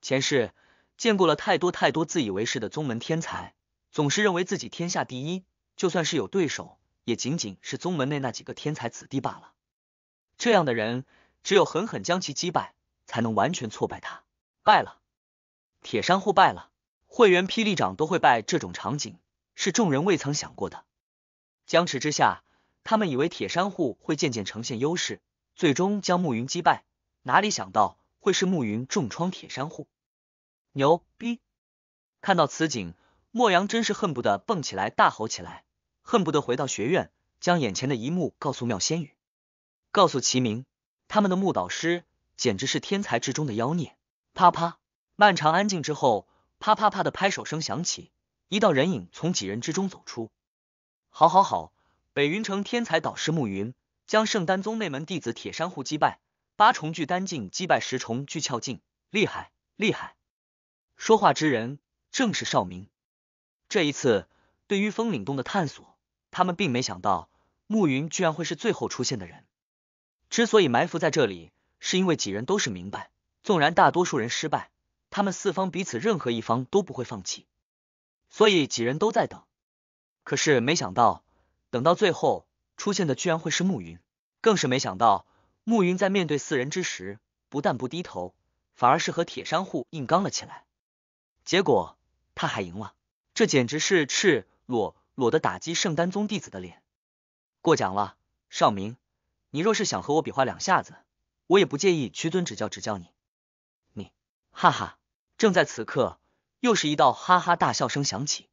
前世见过了太多太多自以为是的宗门天才，总是认为自己天下第一，就算是有对手，也仅仅是宗门内那几个天才子弟罢了。这样的人，只有狠狠将其击败，才能完全挫败他。败了，铁山户败了，会员霹雳掌都会败，这种场景是众人未曾想过的。僵持之下，他们以为铁山户会渐渐呈现优势，最终将暮云击败。哪里想到会是暮云重创铁山户？牛逼！看到此景，莫阳真是恨不得蹦起来大吼起来，恨不得回到学院将眼前的一幕告诉妙仙羽，告诉齐明，他们的木导师简直是天才之中的妖孽！啪啪，漫长安静之后，啪啪啪的拍手声响起，一道人影从几人之中走出。好，好，好！北云城天才导师暮云将圣丹宗内门弟子铁山户击败。八重聚丹境击败十重聚窍境，厉害厉害！说话之人正是少明。这一次对于风岭洞的探索，他们并没想到暮云居然会是最后出现的人。之所以埋伏在这里，是因为几人都是明白，纵然大多数人失败，他们四方彼此任何一方都不会放弃，所以几人都在等。可是没想到，等到最后出现的居然会是暮云，更是没想到。暮云在面对四人之时，不但不低头，反而是和铁山户硬刚了起来，结果他还赢了，这简直是赤裸裸的打击圣丹宗弟子的脸。过奖了，少明，你若是想和我比划两下子，我也不介意屈尊指教指教你。你哈哈，正在此刻，又是一道哈哈大笑声响起。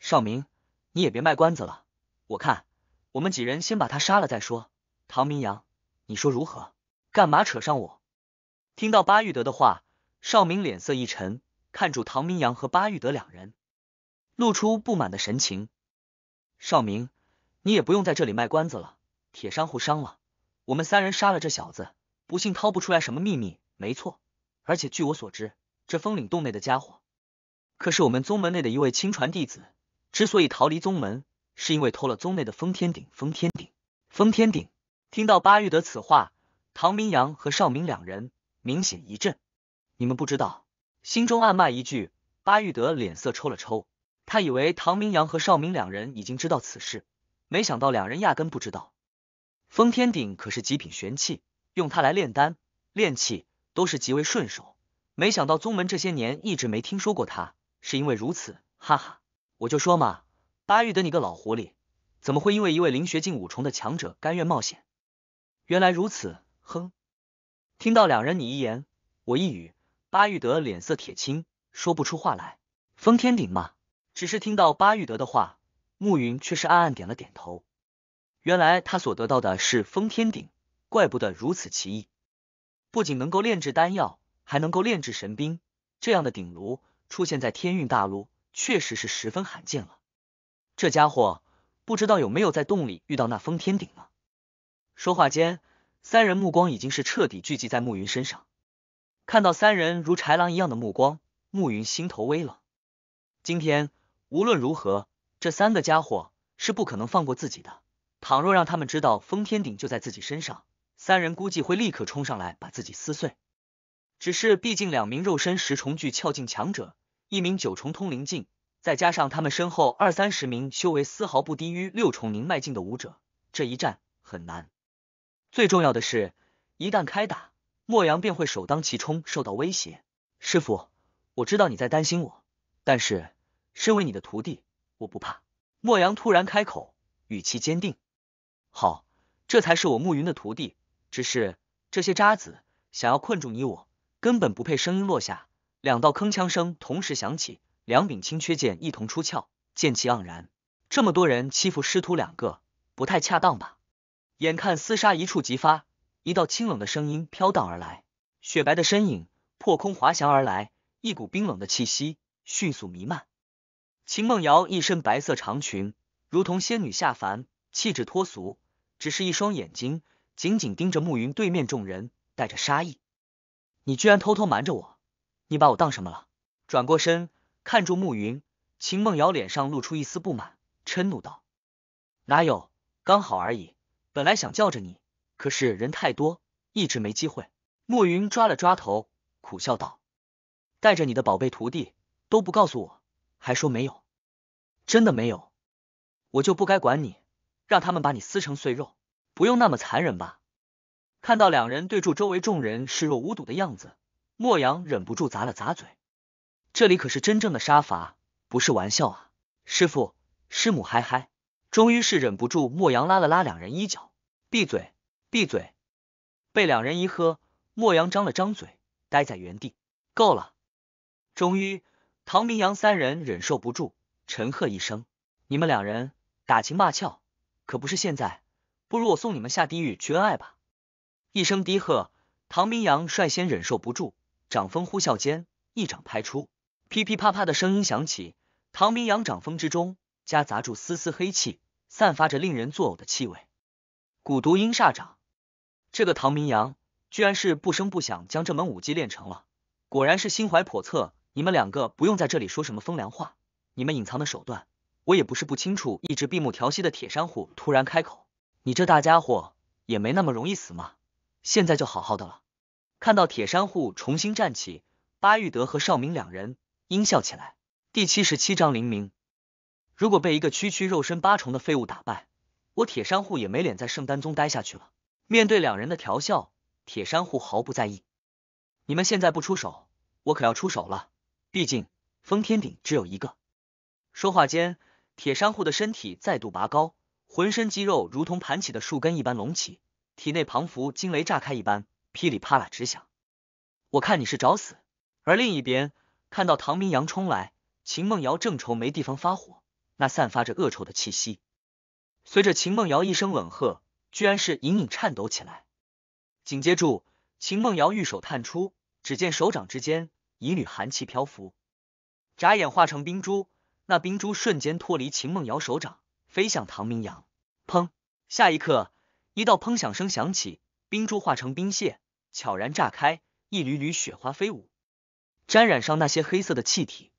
少明，你也别卖关子了，我看我们几人先把他杀了再说。唐明阳。你说如何？干嘛扯上我？听到巴玉德的话，少明脸色一沉，看住唐明阳和巴玉德两人，露出不满的神情。少明，你也不用在这里卖关子了。铁商瑚伤了，我们三人杀了这小子，不信掏不出来什么秘密。没错，而且据我所知，这风岭洞内的家伙可是我们宗门内的一位亲传弟子。之所以逃离宗门，是因为偷了宗内的封天鼎。封天鼎，封天鼎。听到巴玉德此话，唐明阳和邵明两人明显一震。你们不知道，心中暗骂一句。巴玉德脸色抽了抽，他以为唐明阳和邵明两人已经知道此事，没想到两人压根不知道。封天鼎可是极品玄器，用它来炼丹、炼器都是极为顺手。没想到宗门这些年一直没听说过它，是因为如此。哈哈，我就说嘛，巴玉德，你个老狐狸，怎么会因为一位灵学境五重的强者甘愿冒险？原来如此，哼！听到两人你一言我一语，巴玉德脸色铁青，说不出话来。封天鼎嘛，只是听到巴玉德的话，暮云却是暗暗点了点头。原来他所得到的是封天鼎，怪不得如此奇异，不仅能够炼制丹药，还能够炼制神兵。这样的鼎炉出现在天运大陆，确实是十分罕见了。这家伙不知道有没有在洞里遇到那封天鼎呢？说话间，三人目光已经是彻底聚集在慕云身上。看到三人如豺狼一样的目光，慕云心头微冷。今天无论如何，这三个家伙是不可能放过自己的。倘若让他们知道封天顶就在自己身上，三人估计会立刻冲上来把自己撕碎。只是毕竟两名肉身十重巨窍境强者，一名九重通灵境，再加上他们身后二三十名修为丝毫不低于六重凝脉境的武者，这一战很难。最重要的是，一旦开打，莫阳便会首当其冲受到威胁。师傅，我知道你在担心我，但是身为你的徒弟，我不怕。莫阳突然开口，语气坚定。好，这才是我暮云的徒弟。只是这些渣子想要困住你我，根本不配。声音落下，两道铿锵声同时响起，两柄青缺剑一同出鞘，剑气盎然。这么多人欺负师徒两个，不太恰当吧？眼看厮杀一触即发，一道清冷的声音飘荡而来，雪白的身影破空滑翔而来，一股冰冷的气息迅速弥漫。秦梦瑶一身白色长裙，如同仙女下凡，气质脱俗。只是一双眼睛紧紧盯着暮云对面众人，带着杀意。你居然偷偷瞒着我，你把我当什么了？转过身看住暮云，秦梦瑶脸上露出一丝不满，嗔怒道：“哪有，刚好而已。”本来想叫着你，可是人太多，一直没机会。莫云抓了抓头，苦笑道：“带着你的宝贝徒弟都不告诉我，还说没有，真的没有？我就不该管你，让他们把你撕成碎肉，不用那么残忍吧？”看到两人对住周围众人视若无睹的样子，莫阳忍不住砸了砸嘴：“这里可是真正的杀伐，不是玩笑啊！”师傅，师母，嗨嗨。终于是忍不住，莫阳拉了拉两人衣角，闭嘴，闭嘴。被两人一喝，莫阳张了张嘴，呆在原地。够了！终于，唐明阳三人忍受不住，沉喝一声：“你们两人打情骂俏，可不是现在！不如我送你们下地狱去恩爱吧！”一声低喝，唐明阳率先忍受不住，掌风呼啸间，一掌拍出，噼噼啪啪的声音响起。唐明阳掌风之中夹杂住丝丝黑气。散发着令人作呕的气味，蛊毒阴煞掌。这个唐明阳居然是不声不响将这门武技练成了，果然是心怀叵测。你们两个不用在这里说什么风凉话，你们隐藏的手段我也不是不清楚。一直闭目调息的铁山虎突然开口：“你这大家伙也没那么容易死嘛，现在就好好的了。”看到铁山虎重新站起，巴玉德和邵明两人阴笑起来。第七十七章灵明。如果被一个区区肉身八重的废物打败，我铁山户也没脸在圣丹宗待下去了。面对两人的调笑，铁山户毫不在意。你们现在不出手，我可要出手了。毕竟封天顶只有一个。说话间，铁山户的身体再度拔高，浑身肌肉如同盘起的树根一般隆起，体内庞礴惊雷炸开一般，噼里啪啦直响。我看你是找死。而另一边，看到唐明阳冲来，秦梦瑶正愁没地方发火。那散发着恶臭的气息，随着秦梦瑶一声冷喝，居然是隐隐颤抖起来。紧接住，秦梦瑶玉手探出，只见手掌之间一缕寒气漂浮，眨眼化成冰珠。那冰珠瞬间脱离秦梦瑶手掌，飞向唐明阳。砰！下一刻，一道砰响声响起，冰珠化成冰屑，悄然炸开，一缕缕雪花飞舞，沾染上那些黑色的气体。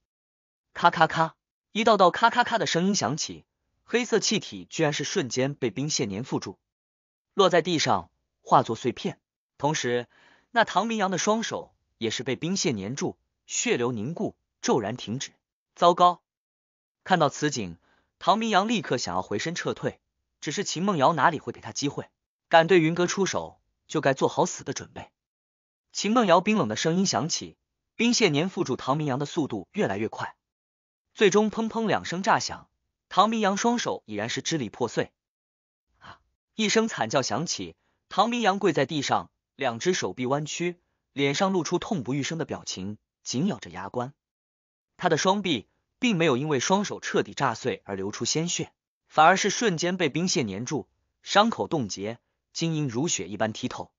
咔咔咔！一道道咔咔咔的声音响起，黑色气体居然是瞬间被冰屑粘附住，落在地上化作碎片。同时，那唐明阳的双手也是被冰屑粘住，血流凝固，骤然停止。糟糕！看到此景，唐明阳立刻想要回身撤退，只是秦梦瑶哪里会给他机会？敢对云哥出手，就该做好死的准备。秦梦瑶冰冷的声音响起，冰屑粘附住唐明阳的速度越来越快。最终，砰砰两声炸响，唐明阳双手已然是支离破碎，啊！一声惨叫响起，唐明阳跪在地上，两只手臂弯曲，脸上露出痛不欲生的表情，紧咬着牙关。他的双臂并没有因为双手彻底炸碎而流出鲜血，反而是瞬间被冰屑粘住，伤口冻结，晶莹如雪一般剔透。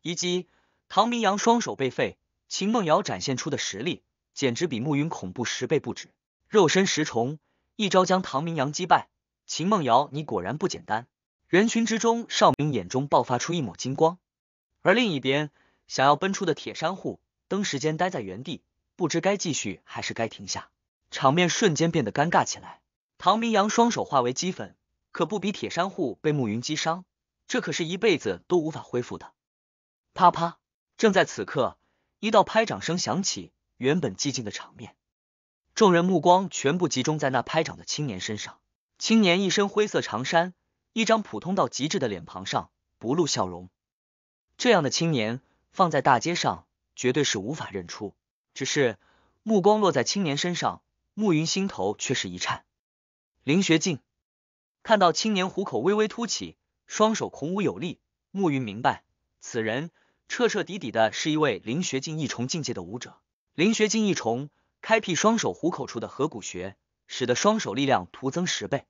一击，唐明阳双手被废，秦梦瑶展现出的实力简直比暮云恐怖十倍不止。肉身食虫一招将唐明阳击败，秦梦瑶，你果然不简单。人群之中，少明眼中爆发出一抹金光。而另一边，想要奔出的铁山户，登时间待在原地，不知该继续还是该停下。场面瞬间变得尴尬起来。唐明阳双手化为鸡粉，可不比铁山户被暮云击伤，这可是一辈子都无法恢复的。啪啪！正在此刻，一道拍掌声响起，原本寂静的场面。众人目光全部集中在那拍掌的青年身上。青年一身灰色长衫，一张普通到极致的脸庞上不露笑容。这样的青年放在大街上绝对是无法认出。只是目光落在青年身上，暮云心头却是一颤。林学静看到青年虎口微微凸起，双手孔武有力，暮云明白此人彻彻底底的是一位林学静一重境界的武者。林学静一重。开辟双手虎口处的合谷穴，使得双手力量徒增十倍。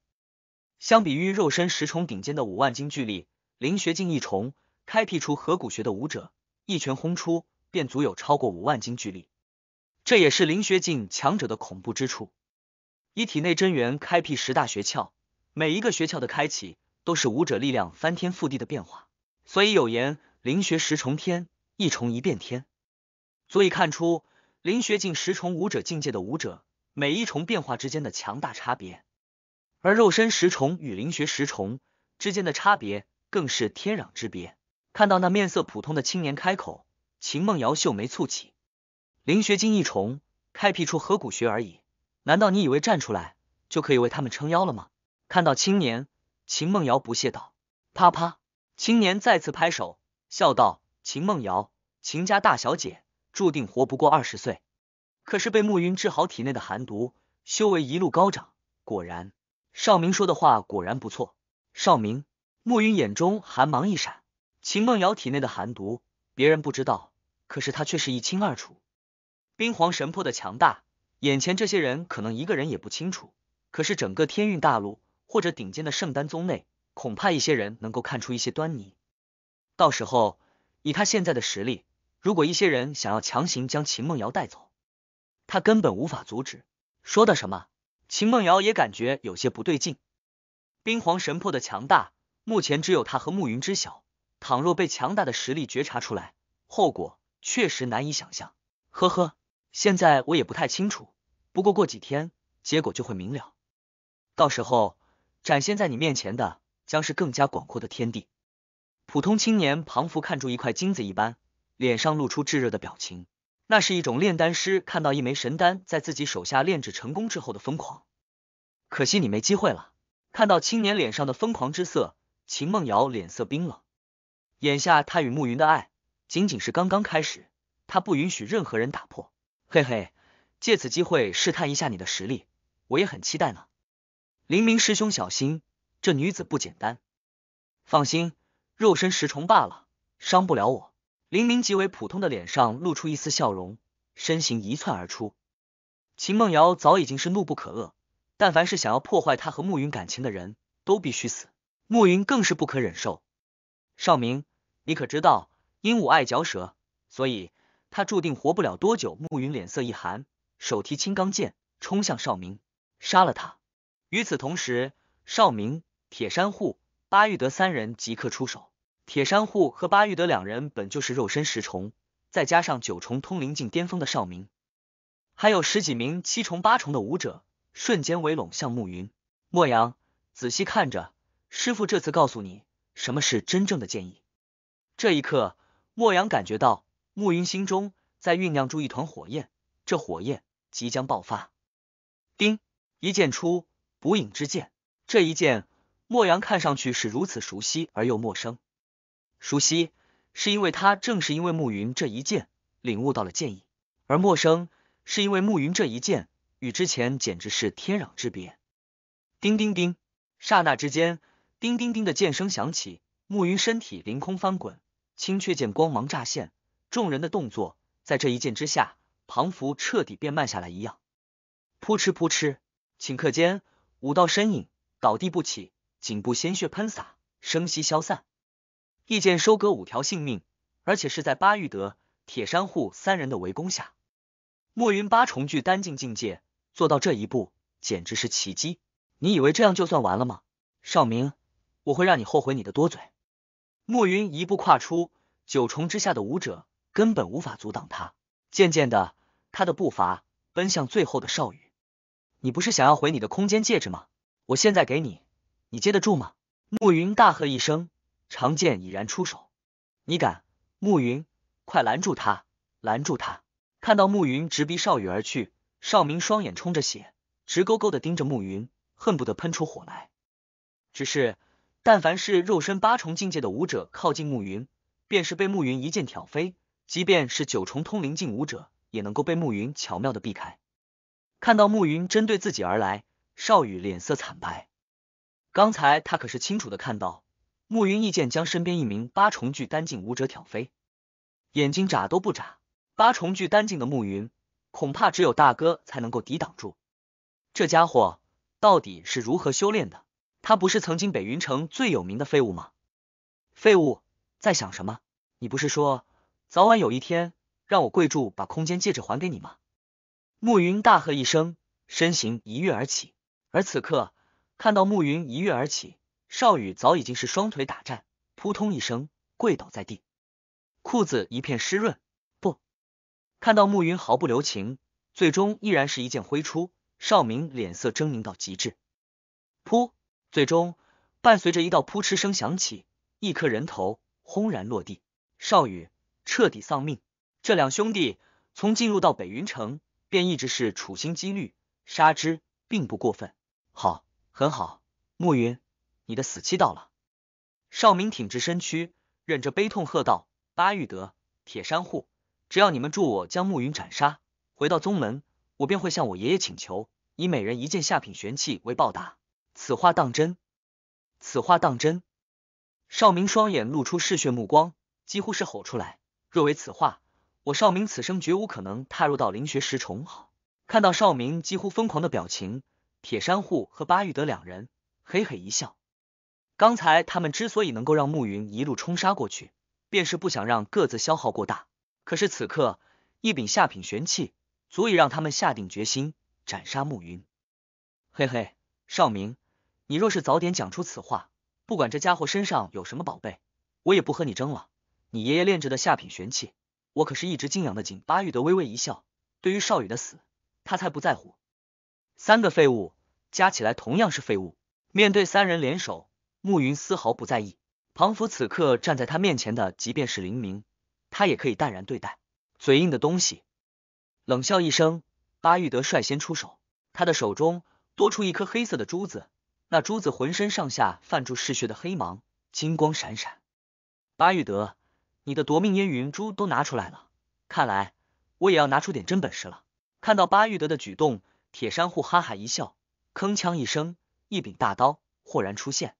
相比于肉身十重顶尖的五万斤巨力，灵学境一重开辟出合谷穴的武者，一拳轰出便足有超过五万斤巨力。这也是灵学境强者的恐怖之处。以体内真元开辟十大穴窍，每一个穴窍的开启都是武者力量翻天覆地的变化。所以有言：“灵学十重天，一重一变天。”足以看出。灵学境十重武者境界的武者，每一重变化之间的强大差别，而肉身十重与灵学十重之间的差别更是天壤之别。看到那面色普通的青年开口，秦梦瑶秀眉蹙起。灵学境一重，开辟出河谷穴而已，难道你以为站出来就可以为他们撑腰了吗？看到青年，秦梦瑶不屑道：“啪啪！”青年再次拍手，笑道：“秦梦瑶，秦家大小姐。”注定活不过二十岁，可是被暮云治好体内的寒毒，修为一路高涨。果然，少明说的话果然不错。少明，暮云眼中寒芒一闪。秦梦瑶体内的寒毒，别人不知道，可是他却是一清二楚。冰皇神魄的强大，眼前这些人可能一个人也不清楚，可是整个天运大陆或者顶尖的圣丹宗内，恐怕一些人能够看出一些端倪。到时候，以他现在的实力。如果一些人想要强行将秦梦瑶带走，他根本无法阻止。说的什么？秦梦瑶也感觉有些不对劲。冰皇神魄的强大，目前只有他和暮云知晓。倘若被强大的实力觉察出来，后果确实难以想象。呵呵，现在我也不太清楚，不过过几天结果就会明了。到时候展现在你面前的将是更加广阔的天地。普通青年庞福看出一块金子一般。脸上露出炙热的表情，那是一种炼丹师看到一枚神丹在自己手下炼制成功之后的疯狂。可惜你没机会了。看到青年脸上的疯狂之色，秦梦瑶脸色冰冷。眼下他与暮云的爱仅仅是刚刚开始，他不允许任何人打破。嘿嘿，借此机会试探一下你的实力，我也很期待呢。林明师兄小心，这女子不简单。放心，肉身石虫罢了，伤不了我。林明极为普通的脸上露出一丝笑容，身形一窜而出。秦梦瑶早已经是怒不可遏，但凡是想要破坏他和暮云感情的人都必须死，暮云更是不可忍受。少明，你可知道鹦鹉爱嚼舌，所以他注定活不了多久。暮云脸色一寒，手提青钢剑冲向少明，杀了他。与此同时，少明、铁山护、巴玉德三人即刻出手。铁山户和巴玉德两人本就是肉身石虫，再加上九重通灵境巅峰的少明，还有十几名七重八重的武者，瞬间围拢向暮云。莫阳，仔细看着，师傅这次告诉你什么是真正的剑意。这一刻，莫阳感觉到暮云心中在酝酿出一团火焰，这火焰即将爆发。丁一剑出，捕影之剑。这一剑，莫阳看上去是如此熟悉而又陌生。熟悉是因为他正是因为暮云这一剑领悟到了剑意，而陌生是因为暮云这一剑与之前简直是天壤之别。叮叮叮！刹那之间，叮叮叮的剑声响起，暮云身体凌空翻滚，青雀剑光芒乍现，众人的动作在这一剑之下，庞佛彻底变慢下来一样。扑哧扑哧，顷刻间五道身影倒地不起，颈部鲜血喷洒，声息消散。一见收割五条性命，而且是在巴玉德、铁山户三人的围攻下，墨云八重聚丹境境界做到这一步，简直是奇迹。你以为这样就算完了吗？少明，我会让你后悔你的多嘴。墨云一步跨出，九重之下的武者根本无法阻挡他。渐渐的，他的步伐奔向最后的少羽。你不是想要回你的空间戒指吗？我现在给你，你接得住吗？暮云大喝一声。长剑已然出手，你敢？暮云，快拦住他！拦住他！看到暮云直逼少羽而去，少明双眼充着血，直勾勾的盯着暮云，恨不得喷出火来。只是，但凡是肉身八重境界的武者靠近暮云，便是被暮云一剑挑飞；即便是九重通灵境武者，也能够被暮云巧妙的避开。看到暮云针对自己而来，少羽脸色惨白。刚才他可是清楚的看到。暮云一剑将身边一名八重巨丹境武者挑飞，眼睛眨都不眨。八重巨丹境的暮云，恐怕只有大哥才能够抵挡住。这家伙到底是如何修炼的？他不是曾经北云城最有名的废物吗？废物在想什么？你不是说早晚有一天让我跪住把空间戒指还给你吗？暮云大喝一声，身形一跃而起。而此刻看到暮云一跃而起。少羽早已经是双腿打颤，扑通一声跪倒在地，裤子一片湿润。不，看到暮云毫不留情，最终依然是一剑挥出。少明脸色狰狞到极致，噗！最终伴随着一道噗嗤声响起，一颗人头轰然落地，少羽彻底丧命。这两兄弟从进入到北云城，便一直是处心积虑杀之，并不过分。好，很好，暮云。你的死期到了，少明挺直身躯，忍着悲痛喝道：“巴玉德，铁山护，只要你们助我将暮云斩杀，回到宗门，我便会向我爷爷请求，以每人一件下品玄器为报答。”此话当真？此话当真？少明双眼露出嗜血目光，几乎是吼出来：“若为此话，我少明此生绝无可能踏入到灵学石重。”好，看到少明几乎疯狂的表情，铁山护和巴玉德两人嘿嘿一笑。刚才他们之所以能够让暮云一路冲杀过去，便是不想让各自消耗过大。可是此刻一柄下品玄器，足以让他们下定决心斩杀暮云。嘿嘿，少明，你若是早点讲出此话，不管这家伙身上有什么宝贝，我也不和你争了。你爷爷炼制的下品玄器，我可是一直敬仰的。景巴玉德微微一笑，对于少宇的死，他才不在乎。三个废物加起来同样是废物，面对三人联手。暮云丝毫不在意，庞福此刻站在他面前的，即便是黎明，他也可以淡然对待。嘴硬的东西，冷笑一声。巴玉德率先出手，他的手中多出一颗黑色的珠子，那珠子浑身上下泛住嗜血的黑芒，金光闪闪。巴玉德，你的夺命烟云珠都拿出来了，看来我也要拿出点真本事了。看到巴玉德的举动，铁山户哈哈一笑，铿锵一声，一柄大刀豁然出现。